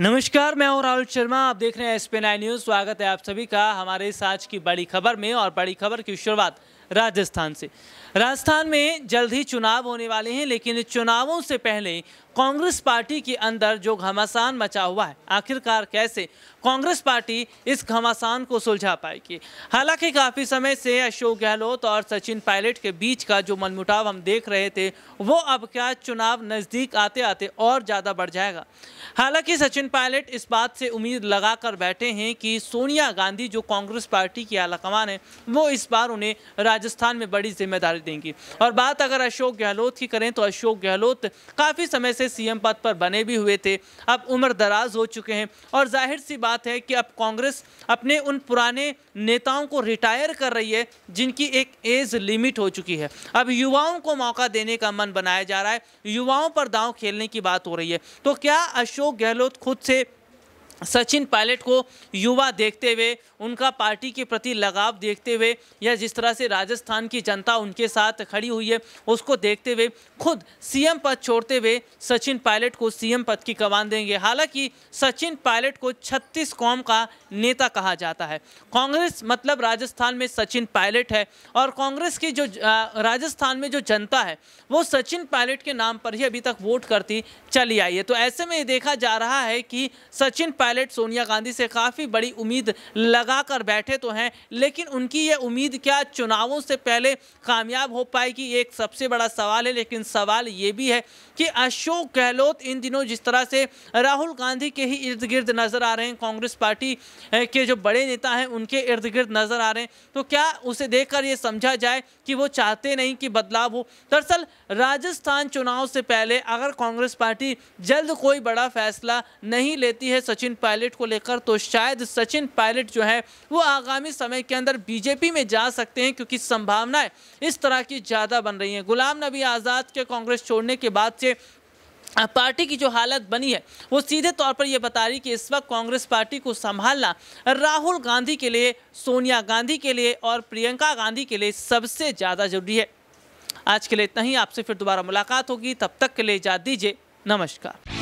नमस्कार मैं हूं राहुल शर्मा आप देख रहे हैं एस पी न्यूज स्वागत है आप सभी का हमारे इस आज की बड़ी खबर में और बड़ी खबर की शुरुआत राजस्थान से राजस्थान में जल्द ही चुनाव होने वाले हैं लेकिन चुनावों से पहले कांग्रेस पार्टी के अंदर जो घमासान मचा हुआ है आखिरकार कैसे कांग्रेस पार्टी इस घमासान को सुलझा पाएगी हालांकि काफ़ी समय से अशोक गहलोत और सचिन पायलट के बीच का जो मनमुटाव हम देख रहे थे वो अब क्या चुनाव नज़दीक आते आते और ज़्यादा बढ़ जाएगा हालांकि सचिन पायलट इस बात से उम्मीद लगा कर बैठे हैं कि सोनिया गांधी जो कांग्रेस पार्टी की आलाकमान है वो इस बार उन्हें राज राजस्थान में बड़ी जिम्मेदारी देंगी और बात अगर अशोक गहलोत की करें तो अशोक गहलोत काफ़ी समय से सीएम पद पर बने भी हुए थे अब उम्र दराज हो चुके हैं और जाहिर सी बात है कि अब कांग्रेस अपने उन पुराने नेताओं को रिटायर कर रही है जिनकी एक एज लिमिट हो चुकी है अब युवाओं को मौका देने का मन बनाया जा रहा है युवाओं पर दांव खेलने की बात हो रही है तो क्या अशोक गहलोत खुद से सचिन पायलट को युवा देखते हुए उनका पार्टी के प्रति लगाव देखते हुए या जिस तरह से राजस्थान की जनता उनके साथ खड़ी हुई है उसको देखते हुए खुद सीएम पद छोड़ते हुए सचिन पायलट को सीएम पद की कमान देंगे हालांकि सचिन पायलट को 36 कौम का नेता कहा जाता है कांग्रेस मतलब राजस्थान में सचिन पायलट है और कांग्रेस की जो राजस्थान में जो जनता है वो सचिन पायलट के नाम पर ही अभी तक वोट करती चली आई है तो ऐसे में देखा जा रहा है कि सचिन पायलट सोनिया गांधी से काफ़ी बड़ी उम्मीद लगा कर बैठे तो हैं लेकिन उनकी ये उम्मीद क्या चुनावों से पहले कामयाब हो पाएगी एक सबसे बड़ा सवाल है लेकिन सवाल ये भी है कि अशोक गहलोत इन दिनों जिस तरह से राहुल गांधी के ही इर्द गिर्द नज़र आ रहे हैं कांग्रेस पार्टी के जो बड़े नेता हैं उनके इर्द गिर्द नज़र आ रहे हैं तो क्या उसे देख कर समझा जाए कि वो चाहते नहीं कि बदलाव हो दरअसल राजस्थान चुनाव से पहले अगर कांग्रेस पार्टी जल्द कोई बड़ा फैसला नहीं लेती है सचिन सचिन पायलट को लेकर तो शायद सचिन पायलट जो है वो आगामी समय के अंदर बीजेपी में जा सकते हैं क्योंकि संभावनाएं इस तरह की ज़्यादा बन रही हैं गुलाम नबी आज़ाद के कांग्रेस छोड़ने के बाद से पार्टी की जो हालत बनी है वो सीधे तौर पर ये बता रही कि इस वक्त कांग्रेस पार्टी को संभालना राहुल गांधी के लिए सोनिया गांधी के लिए और प्रियंका गांधी के लिए सबसे ज़्यादा ज़रूरी है आज के लिए इतना ही आपसे फिर दोबारा मुलाकात होगी तब तक के लिए जा दीजिए नमस्कार